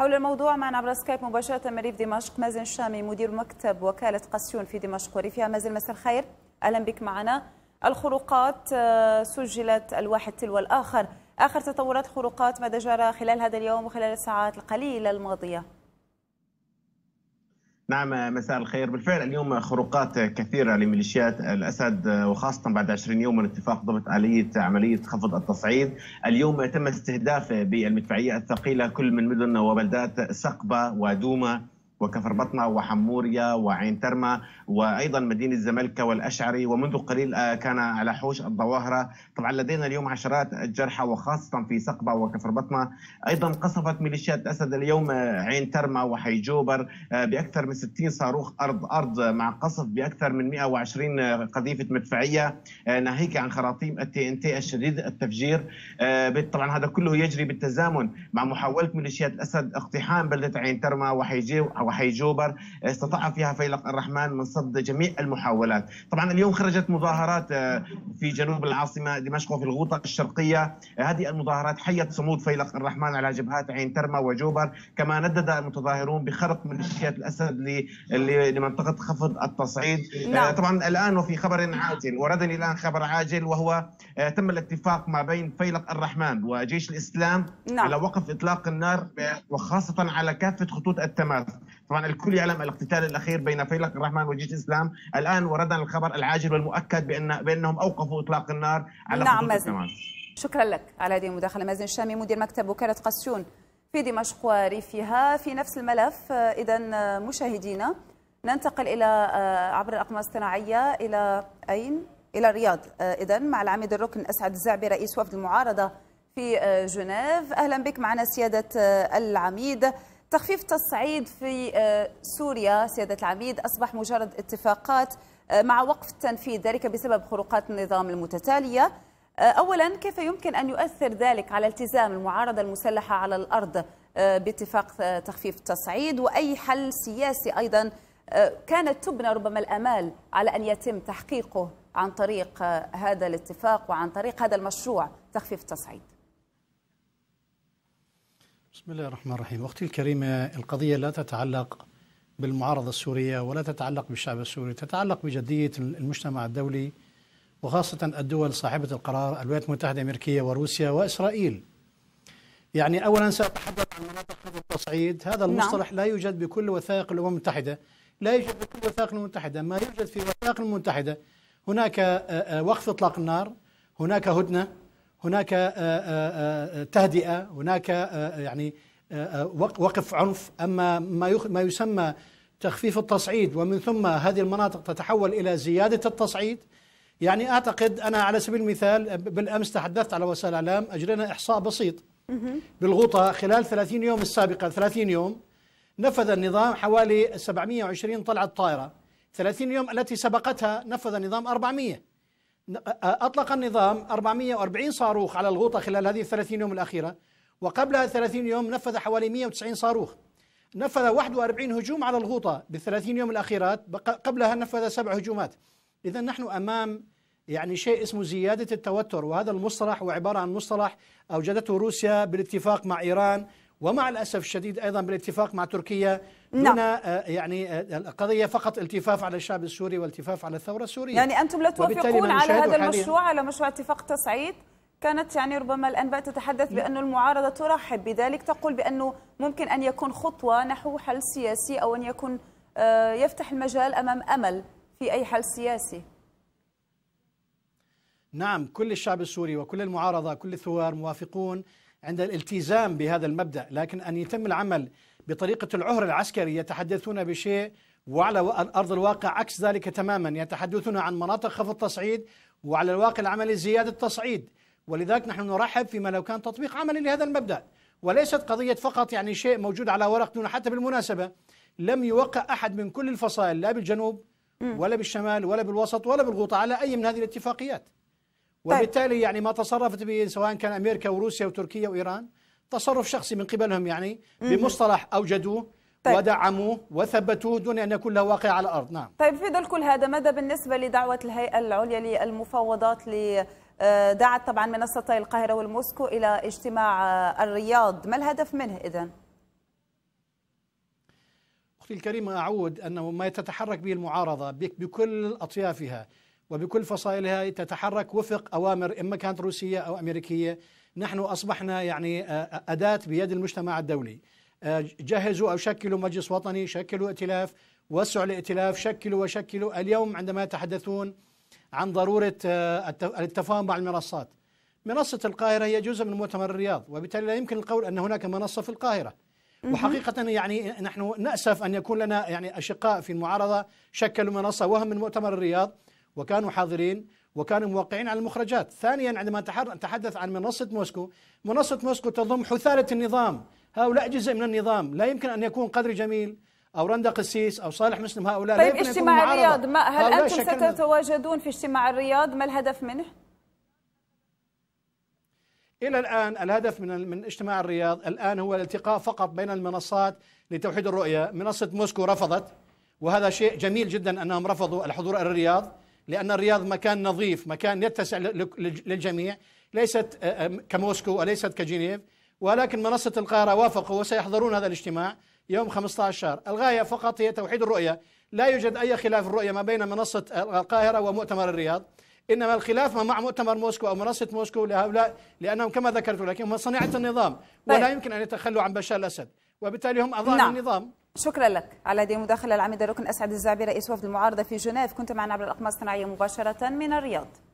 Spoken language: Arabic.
حول الموضوع معنا عبر سكايب مباشرة من ريف دمشق مازن الشامي مدير مكتب وكالة قسيون في دمشق وريفها مازن مساء الخير أهلا بك معنا الخروقات آه، سجلت الواحد تلو الآخر آخر تطورات خروقات ماذا جرى خلال هذا اليوم وخلال الساعات القليلة الماضية نعم مساء الخير بالفعل اليوم خروقات كثيرة لميليشيات الأسد وخاصة بعد 20 يوم من اتفاق ضبط آلية عملية خفض التصعيد اليوم تم استهداف بالمدفعية الثقيلة كل من مدن وبلدات سقبة ودوما وكفر بطنة وحموريا وعين ترمة وأيضا مدينة زملكة والأشعري ومنذ قليل آه، كان على حوش الظواهرة طبعا لدينا اليوم عشرات الجرحى وخاصة في سقبة وكفر بطنة أيضا قصفت ميليشيات أسد اليوم آه، عين ترمة وحيجوبر آه، بأكثر من 60 صاروخ أرض أرض مع قصف بأكثر من 120 قذيفة مدفعية ناهيك عن خراطيم التي ان تي الشديد التفجير طبعا هذا كله يجري بالتزامن مع محاولة ميليشيات الأسد اقتحام بلدة عين ترمة جوبر وحي جوبر استطاع فيها فيلق الرحمن من صد جميع المحاولات طبعا اليوم خرجت مظاهرات آه، في جنوب العاصمة دمشق وفي الغوطة الشرقية هذه المظاهرات حيت صمود فيلق الرحمن على جبهات عين ترمى وجوبر كما ندد المتظاهرون بخرق ميليشيات الأسد لمنطقة خفض التصعيد لا. آه، نعم. طبعا الآن وفي خبر عاجل وردني الآن خبر عاجل وهو آه، تم الاتفاق ما بين فيلق الرحمن وجيش الإسلام نعم. على وقف إطلاق النار وخاصة على كافة خطوط التماس طبعا الكل يعلم الاقتتال الاخير بين فيلق الرحمن وجيش الاسلام الان وردنا الخبر العاجل والمؤكد بان بانهم اوقفوا اطلاق النار على نعم مازن شكرا لك على هذه المداخله مازن الشامي مدير مكتب وكاله قسيون في دمشق وريفها في نفس الملف اذا مشاهدينا ننتقل الى آه، عبر الاقمار الصناعيه الى اين الى الرياض آه، اذا مع العميد الركن اسعد الزعبي رئيس وفد المعارضه في آه، جنيف اهلا بك معنا سياده العميد تخفيف تصعيد في آه، سوريا سيادة العميد أصبح مجرد اتفاقات آه، مع وقف التنفيذ ذلك بسبب خروقات النظام المتتالية آه، أولا كيف يمكن أن يؤثر ذلك على التزام المعارضة المسلحة على الأرض باتفاق تخفيف التصعيد وأي حل سياسي أيضا كانت تبنى ربما الأمال على أن يتم تحقيقه عن طريق هذا الاتفاق وعن طريق هذا المشروع تخفيف التصعيد بسم الله الرحمن الرحيم أختي الكريمة القضية لا تتعلق بالمعارضة السورية ولا تتعلق بالشعب السوري تتعلق بجدية المجتمع الدولي وخاصة الدول صاحبة القرار الولايات المتحدة الأمريكية وروسيا وإسرائيل يعني أولا سأتحدث عن مناطق التصعيد هذا نعم. المصطلح نعم. لا يوجد بكل وثائق الأمم المتحدة لا يوجد بكل وثائق المتحدة ما يوجد في وثائق المتحدة هناك آه، آه، وقف إطلاق النار هناك هدنة هناك آه، آه، آه، تهدئه هناك يعني وقف عنف اما ما ما يسمى تخفيف التصعيد ومن ثم هذه المناطق تتحول الى زياده التصعيد يعني اعتقد انا على سبيل المثال بالامس تحدثت على وسائل الاعلام اجرينا احصاء بسيط بالغوطه خلال 30 يوم السابقه 30 يوم نفذ النظام حوالي 720 طلعه طائره 30 يوم التي سبقتها نفذ النظام 400 أطلق النظام 440 صاروخ على الغوطة خلال هذه الثلاثين يوم الأخيرة وقبلها 30 يوم نفذ حوالي 190 صاروخ نفذ 41 هجوم على الغوطة بالثلاثين يوم الأخيرات قبلها نفذ سبع هجومات إذا نحن أمام يعني شيء اسمه زيادة التوتر وهذا المصطلح هو عبارة عن مصطلح أوجدته روسيا بالاتفاق مع إيران ومع الاسف الشديد ايضا بالاتفاق مع تركيا نعم. دون نعم. يعني آه، القضيه فقط التفاف على الشعب السوري والتفاف على الثوره السوريه يعني انتم لا توافقون على هذا المشروع على مشروع اتفاق تصعيد كانت يعني ربما الانباء تتحدث بأن المعارضه ترحب بذلك تقول بانه ممكن ان يكون خطوه نحو حل سياسي او ان يكون آه، يفتح المجال امام امل في اي حل سياسي نعم كل الشعب السوري وكل المعارضه كل الثوار موافقون عند الالتزام بهذا المبدا لكن ان يتم العمل بطريقه العهر العسكري يتحدثون بشيء وعلى ارض الواقع عكس ذلك تماما يتحدثون عن مناطق خفض تصعيد وعلى الواقع العملي زياده تصعيد ولذلك نحن نرحب فيما لو كان تطبيق عملي لهذا المبدا وليست قضيه فقط يعني شيء موجود على ورق دون حتى بالمناسبه لم يوقع احد من كل الفصائل لا بالجنوب ولا بالشمال ولا بالوسط ولا بالغوطه على اي من هذه الاتفاقيات طيب. وبالتالي يعني ما تصرفت به سواء كان امريكا وروسيا وتركيا وايران تصرف شخصي من قبلهم يعني بمصطلح اوجدوه طيب. ودعموه وثبتوه دون ان يكون له واقع على الارض نعم طيب في ظل كل هذا ماذا بالنسبه لدعوه الهيئه العليا للمفاوضات ل آه، دعت طبعا منصتي القاهره والموسكو الى اجتماع آه، الرياض ما الهدف منه اذا اختي الكريمه اعود انه ما تتحرك به المعارضه بكل اطيافها وبكل فصائلها تتحرك وفق أوامر إما كانت روسية أو أمريكية نحن أصبحنا يعني آه، آه، أداة بيد المجتمع الدولي آه، جهزوا أو شكلوا مجلس وطني شكلوا ائتلاف وسعوا الائتلاف شكلوا وشكلوا اليوم عندما يتحدثون عن ضرورة التفاهم مع المنصات منصة القاهرة هي جزء من مؤتمر الرياض وبالتالي لا يمكن القول أن هناك منصة في القاهرة وحقيقة يعني نحن نأسف أن يكون لنا يعني أشقاء في المعارضة شكلوا منصة وهم من مؤتمر الرياض وكانوا حاضرين وكانوا موقعين على المخرجات ثانيا عندما نتحدث عن منصة موسكو منصة موسكو تضم حثالة النظام هؤلاء جزء من النظام لا يمكن أن يكون قدر جميل أو رندا قسيس أو صالح مسلم هؤلاء طيب لا يمكن اجتماع الرياض ما هل أنتم ستتواجدون في اجتماع الرياض ما الهدف منه؟ الى الان الهدف من من اجتماع الرياض الان هو الالتقاء فقط بين المنصات لتوحيد الرؤيه، منصه موسكو رفضت وهذا شيء جميل جدا انهم رفضوا الحضور الى الرياض لأن الرياض مكان نظيف مكان يتسع للجميع ليست آه، آه، كموسكو وليست كجنيف ولكن منصة القاهرة وافقوا وسيحضرون هذا الاجتماع يوم 15 شهر الغاية فقط هي توحيد الرؤية لا يوجد أي خلاف الرؤية ما بين منصة آه، القاهرة ومؤتمر الرياض إنما الخلاف مع مؤتمر موسكو أو منصة موسكو لهؤلاء لأنهم كما ذكرت لك هم صناعة النظام ولا طيب. يمكن أن يتخلوا عن بشار الأسد وبالتالي هم أضاء نعم. النظام شكرا لك على هذه المداخله العميد ركن اسعد الزعبي رئيس وفد المعارضه في جنيف كنت معنا عبر الاقمار الصناعيه مباشره من الرياض